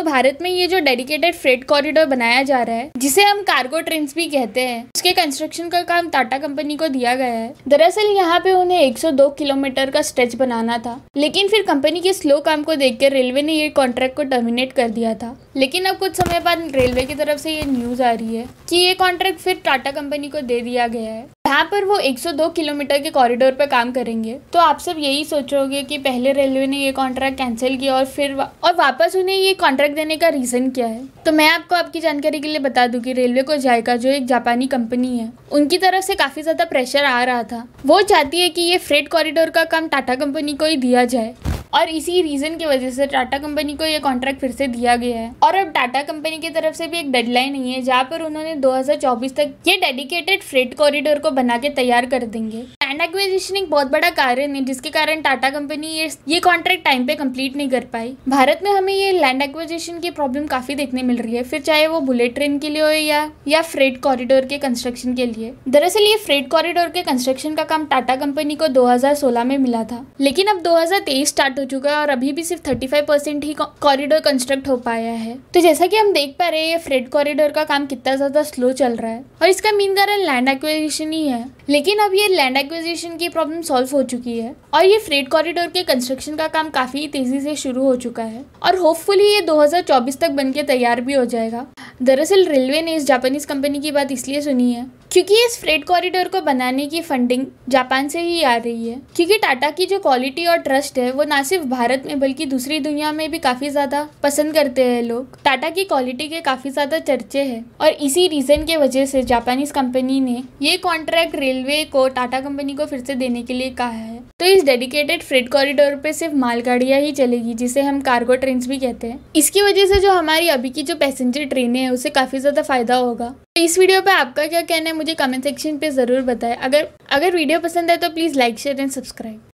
तो भारत में ये जो डेडिकेटेड फ्रेट कॉरिडोर बनाया जा रहा है जिसे हम कार्गो ट्रेन भी कहते हैं उसके कंस्ट्रक्शन का काम टाटा कंपनी को दिया गया है दरअसल यहाँ पे उन्हें 102 किलोमीटर का स्ट्रेच बनाना था लेकिन फिर कंपनी के स्लो काम को देख रेलवे ने ये कॉन्ट्रैक्ट को टर्मिनेट कर दिया था लेकिन अब कुछ समय बाद रेलवे की तरफ से ये न्यूज आ रही है कि ये कॉन्ट्रैक्ट फिर टाटा कंपनी को दे दिया गया है यहाँ पर वो 102 किलोमीटर के कॉरिडोर पर काम करेंगे तो आप सब यही सोचोगे कि पहले रेलवे ने ये कॉन्ट्रैक्ट कैंसिल किया और फिर वा... और वापस उन्हें ये कॉन्ट्रैक्ट देने का रीज़न क्या है तो मैं आपको आपकी जानकारी के लिए बता दूँ कि रेलवे को जायका जो एक जापानी कंपनी है उनकी तरफ से काफ़ी ज़्यादा प्रेशर आ रहा था वो चाहती है कि ये फ्रेट कॉरिडोर का काम टाटा कंपनी को ही दिया जाए और इसी रीज़न की वजह से टाटा कंपनी को ये कॉन्ट्रैक्ट फिर से दिया गया है और अब टाटा कंपनी की तरफ से भी एक डेडलाइन नहीं है जहाँ पर उन्होंने 2024 तक ये डेडिकेटेड फ्रेट कॉरिडोर को बना के तैयार कर देंगे लैंड एक बहुत बड़ा कारण है जिसके कारण टाटा कंपनी ये ये कॉन्ट्रैक्ट टाइम पे कंप्लीट नहीं कर पाई भारत में हमें ये लैंड एक्विजिशन की प्रॉब्लम काफी देखने मिल रही है फिर चाहे वो बुलेट ट्रेन के लिए हो या, या फ्रेड कॉरिडोर के कंस्ट्रक्शन के लिए दरअसल ये फ्रेड कॉरिडोर के कंस्ट्रक्शन का काम टाटा कंपनी को दो में मिला था लेकिन अब दो स्टार्ट हो चुका है और अभी भी सिर्फ थर्टी परसेंट ही कॉरिडोर कंस्ट्रक्ट हो पाया है तो जैसा की हम देख पा रहे हैं ये फ्रेट कॉरिडोर का काम कितना ज्यादा स्लो चल रहा है और इसका मेन कारण लैंड एक्विजिशन ही है लेकिन अब ये लैंड एक्विजिशन ऑर्गेनाइजेशन की प्रॉब्लम सॉल्व हो चुकी है और ये फ्रेड कॉरिडोर के कंस्ट्रक्शन का काम काफ़ी तेज़ी से शुरू हो चुका है और होपफुली ये 2024 तक बनके तैयार भी हो जाएगा दरअसल रेलवे ने इस जापानीज कंपनी की बात इसलिए सुनी है क्योंकि इस फ्रेड कॉरिडोर को बनाने की फंडिंग जापान से ही आ रही है क्योंकि टाटा की जो क्वालिटी और ट्रस्ट है वो ना सिर्फ भारत में बल्कि दूसरी दुनिया में भी काफ़ी ज़्यादा पसंद करते हैं लोग टाटा की क्वालिटी के काफ़ी ज़्यादा चर्चे हैं और इसी रीज़न के वजह से जापानीज कंपनी ने ये कॉन्ट्रैक्ट रेलवे को टाटा कंपनी कंपनी को फिर से देने के लिए कहा है तो इस डेडिकेटेड फ्रेड कॉरिडोर पे सिर्फ मालगाड़ियाँ ही चलेगी जिसे हम कार्गो ट्रेन भी कहते हैं इसकी वजह से जो हमारी अभी की जो पैसेंजर ट्रेनें हैं उसे काफ़ी ज़्यादा फायदा होगा तो इस वीडियो पे आपका क्या कहना है मुझे कमेंट सेक्शन पे ज़रूर बताएं अगर अगर वीडियो पसंद है तो please like share and subscribe